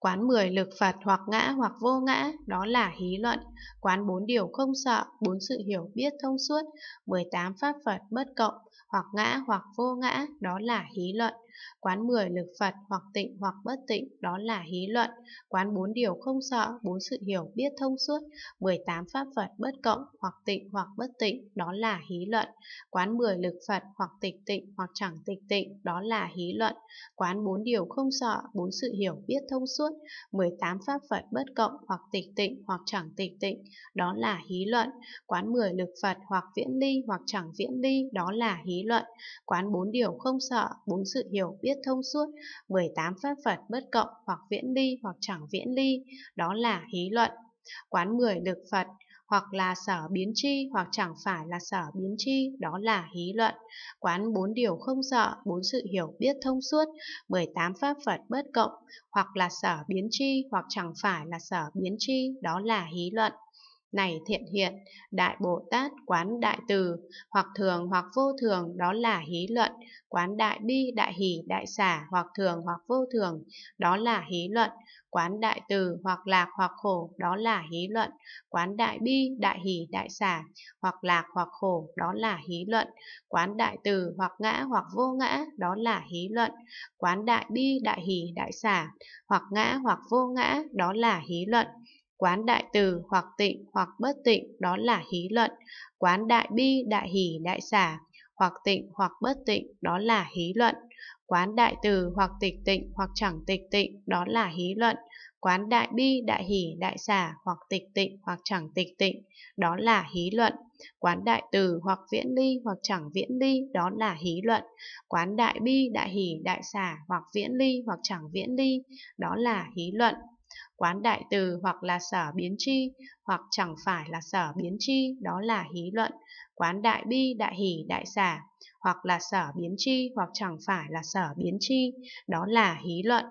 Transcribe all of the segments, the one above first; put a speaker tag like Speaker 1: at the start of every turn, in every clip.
Speaker 1: Quán 10 lực Phật hoặc ngã hoặc vô ngã, đó là hí luận. Quán 4 điều không sợ, 4 sự hiểu biết thông suốt, 18 pháp Phật bất cộng, hoặc ngã hoặc vô ngã, đó là hí luận. Quán 10 lực Phật hoặc tịnh hoặc bất tịnh đó là hí luận. Quán 4 điều không sợ, 4 sự hiểu biết thông suốt. 18 pháp Phật bất cộng hoặc tịnh hoặc bất tịnh đó là hí luận. Quán 10 lực Phật hoặc tịch tịnh hoặc chẳng tịch tịnh đó là hí luận. Quán 4 điều không sợ, 4 sự hiểu biết thông suốt. 18 pháp Phật bất cộng hoặc tịch tịnh hoặc chẳng tịch tịnh đó là hí luận. Quán 10 lực Phật hoặc viễn ly hoặc chẳng viễn ly đó là hí luận. Quán 4 điều không sợ, 4 sự hiểu hiểu biết thông suốt 18 pháp Phật bất cộng hoặc viễn ly hoặc chẳng viễn ly, đó là hí luận. Quán 10 lực Phật hoặc là sở biến chi hoặc chẳng phải là sở biến chi, đó là hí luận. Quán bốn điều không sợ, bốn sự hiểu biết thông suốt, 18 pháp Phật bất cộng, hoặc là sở biến chi hoặc chẳng phải là sở biến chi, đó là hí luận này thiện hiện, đại Bồ Tát quán đại từ, hoặc thường hoặc vô thường đó là hí luận, quán đại bi đại hỷ đại xả hoặc thường hoặc vô thường đó là hí luận, quán đại từ hoặc lạc hoặc khổ đó là hí luận, quán đại bi đại hỷ đại xả hoặc lạc hoặc khổ đó là hí luận, quán đại từ hoặc ngã hoặc vô ngã đó là hí luận, quán đại bi đại hỷ đại xả hoặc ngã hoặc vô ngã đó là hí luận Quán đại từ hoặc tịnh hoặc bất tịnh đó là hí luận. Quán đại bi, đại hỷ, đại xả hoặc tịnh hoặc bất tịnh đó là hí luận. Quán đại từ hoặc tịch tịnh hoặc chẳng tịch tịnh đó là hí luận. Quán đại bi, đại hỷ, đại xả hoặc tịch tịnh hoặc chẳng tịch tịnh đó là hí luận. Quán đại từ hoặc viễn ly hoặc chẳng viễn ly đó là hí luận. Quán đại bi, đại hỷ, đại xả hoặc viễn ly hoặc chẳng viễn ly đó là hí luận. Quán đại từ hoặc là sở biến chi hoặc chẳng phải là sở biến chi đó là hí luận. Quán đại bi, đại hỷ, đại xả, hoặc là sở biến chi hoặc chẳng phải là sở biến chi đó là hí luận.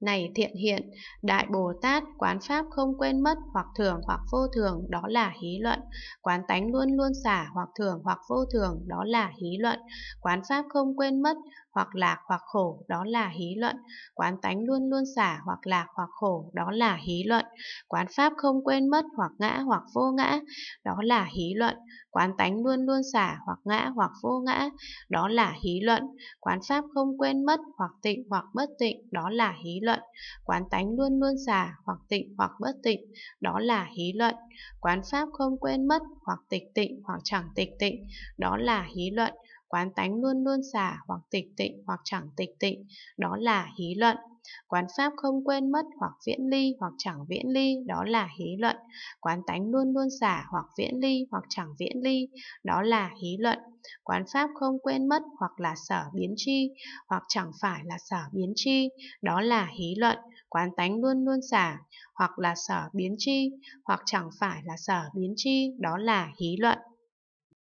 Speaker 1: Này thiện hiện, Đại Bồ Tát quán pháp không quên mất hoặc thường hoặc vô thường đó là hí luận, quán tánh luôn luôn xả hoặc thường hoặc vô thường đó là hí luận, quán pháp không quên mất hoặc lạc hoặc khổ đó là hí luận, quán tánh luôn luôn xả hoặc lạc hoặc khổ đó là hí luận, quán pháp không quên mất hoặc ngã hoặc vô ngã đó là hí luận, quán tánh luôn luôn xả hoặc ngã hoặc vô ngã đó là hí luận, quán pháp không quên mất hoặc tịnh hoặc bất tịnh đó là hí luận luận. Quán tánh luôn luôn xả, hoặc tịnh hoặc bất tịnh, đó là hí luận. Quán pháp không quên mất, hoặc tịch tịnh hoặc chẳng tịch tịnh, đó là hí luận. Quán tánh luôn luôn xả, hoặc tịch tịnh hoặc chẳng tịch tịnh, đó là hí luận. Quán pháp không quên mất hoặc viễn ly hoặc chẳng viễn ly, đó là hí luận. Quán tánh luôn luôn xả hoặc viễn ly hoặc chẳng viễn ly, đó là hí luận. Quán pháp không quên mất hoặc là sở biến chi hoặc chẳng phải là sở biến chi, đó là hí luận. Quán tánh luôn luôn xả hoặc là sở biến chi hoặc chẳng phải là sở biến chi, đó là hí luận.